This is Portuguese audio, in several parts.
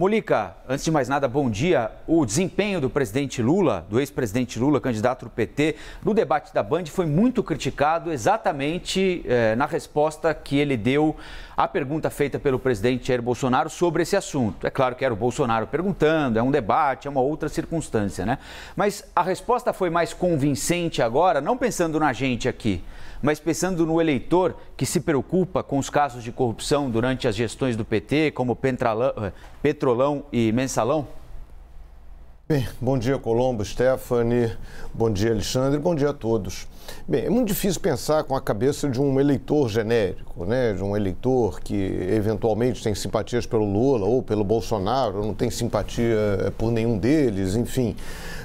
Molica, antes de mais nada, bom dia. O desempenho do presidente Lula, do ex-presidente Lula, candidato do PT, no debate da Band foi muito criticado exatamente eh, na resposta que ele deu à pergunta feita pelo presidente Jair Bolsonaro sobre esse assunto. É claro que era o Bolsonaro perguntando, é um debate, é uma outra circunstância, né? Mas a resposta foi mais convincente agora, não pensando na gente aqui, mas pensando no eleitor que se preocupa com os casos de corrupção durante as gestões do PT, como Petrolão eh, Petrolão e Mensalão? Bem, bom dia Colombo, Stephanie, bom dia Alexandre, bom dia a todos. Bem, é muito difícil pensar com a cabeça de um eleitor genérico, né? de um eleitor que eventualmente tem simpatias pelo Lula ou pelo Bolsonaro, não tem simpatia eh, por nenhum deles, enfim.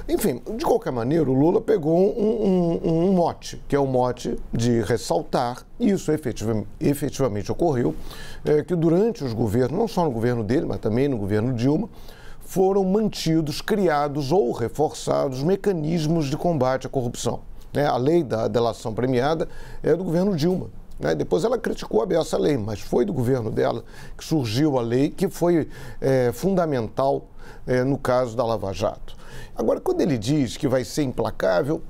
Enfim, de qualquer maneira, o Lula pegou um, um, um mote, que é o mote de ressaltar, e isso efetivamente, efetivamente ocorreu, é, que durante os governos, não só no governo dele, mas também no governo Dilma, foram mantidos, criados ou reforçados mecanismos de combate à corrupção. Né? A lei da delação premiada é do governo Dilma. Né? Depois ela criticou a essa lei, mas foi do governo dela que surgiu a lei que foi é, fundamental é, no caso da Lava Jato. Agora, quando ele diz que vai ser implacável,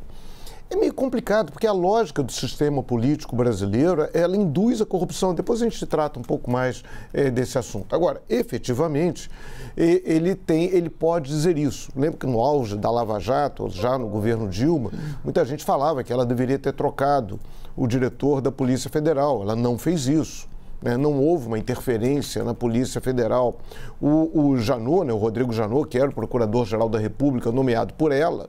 é meio complicado, porque a lógica do sistema político brasileiro, ela induz a corrupção. Depois a gente trata um pouco mais é, desse assunto. Agora, efetivamente, ele tem, ele pode dizer isso. Lembro que no auge da Lava Jato, já no governo Dilma, muita gente falava que ela deveria ter trocado o diretor da Polícia Federal. Ela não fez isso. Né? Não houve uma interferência na Polícia Federal. O, o Janot, né, o Rodrigo Janot, que era o Procurador-Geral da República, nomeado por ela,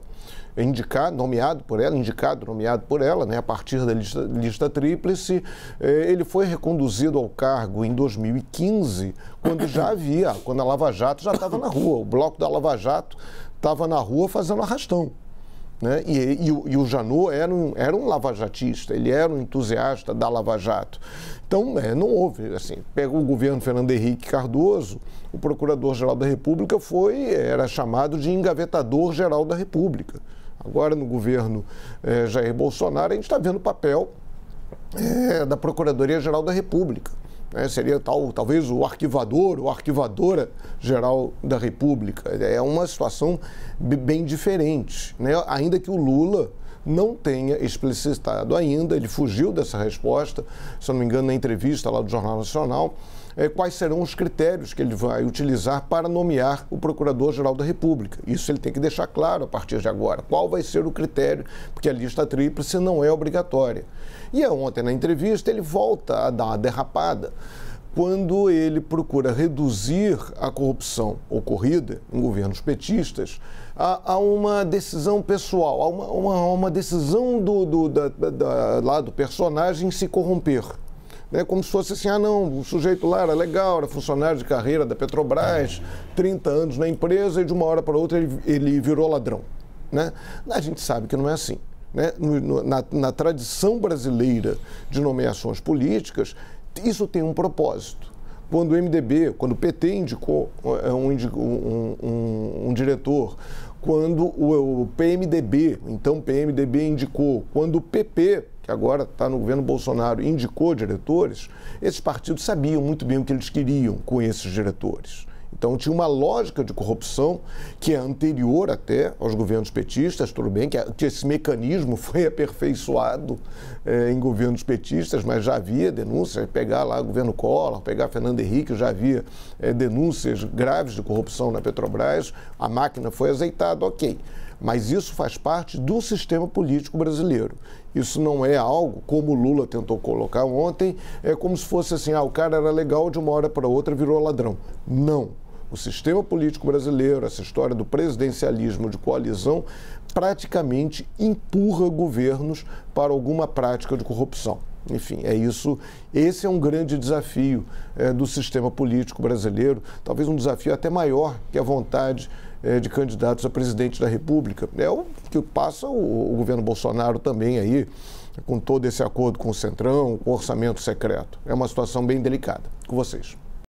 indicado, nomeado por ela, indicado, nomeado por ela, né, a partir da lista, lista tríplice, eh, ele foi reconduzido ao cargo em 2015, quando já havia, quando a Lava Jato já estava na rua, o bloco da Lava Jato estava na rua fazendo arrastão. Né? E, e, e, o, e, o Janot era um, era um lavajatista, ele era um entusiasta da Lava Jato. Então, é, não houve. Assim, pega o governo Fernando Henrique Cardoso, o Procurador-Geral da República foi era chamado de engavetador-geral da República. Agora, no governo é, Jair Bolsonaro, a gente está vendo o papel é, da Procuradoria-Geral da República né? seria tal, talvez o arquivador ou arquivadora geral da República. É uma situação bem diferente, né? ainda que o Lula não tenha explicitado ainda, ele fugiu dessa resposta, se eu não me engano, na entrevista lá do Jornal Nacional, é, quais serão os critérios que ele vai utilizar para nomear o Procurador-Geral da República. Isso ele tem que deixar claro a partir de agora. Qual vai ser o critério? Porque a lista tríplice não é obrigatória. E é ontem, na entrevista, ele volta a dar uma derrapada quando ele procura reduzir a corrupção ocorrida em governos petistas a, a uma decisão pessoal, a uma, uma, uma decisão do, do da, da, lá do personagem se corromper. Né, como se fosse assim, ah não, o sujeito lá era legal, era funcionário de carreira da Petrobras, 30 anos na empresa e de uma hora para outra ele, ele virou ladrão. Né? A gente sabe que não é assim. Né? Na, na, tradição brasileira de nomeações políticas, isso tem um propósito. Quando o MDB, quando o PT indicou é, um, um, um, um diretor, quando o PMDB, então PMDB indicou, quando o PP, que agora está no governo Bolsonaro, indicou diretores, esses partidos sabiam muito bem o que eles queriam com esses diretores. Então tinha uma lógica de corrupção que é anterior até aos governos petistas, tudo bem que, esse mecanismo foi aperfeiçoado é, em governos petistas, mas já havia denúncias, pegar lá o governo Collor, pegar Fernando Henrique, já havia é, denúncias graves de corrupção na Petrobras, a máquina foi azeitada, ok. Mas isso faz parte do sistema político brasileiro. Isso não é algo, como o Lula tentou colocar ontem, é como se fosse assim: ah, o cara era legal, de uma hora para outra virou ladrão. Não. O sistema político brasileiro, essa história do presidencialismo de coalizão, praticamente empurra governos para alguma prática de corrupção. Enfim, é isso. Esse é um grande desafio é, do sistema político brasileiro, talvez um desafio até maior que a vontade é, de candidatos a presidente da República. É o que passa o, o governo Bolsonaro também aí, com todo esse acordo com o Centrão, com o orçamento secreto. É uma situação bem delicada. Com vocês.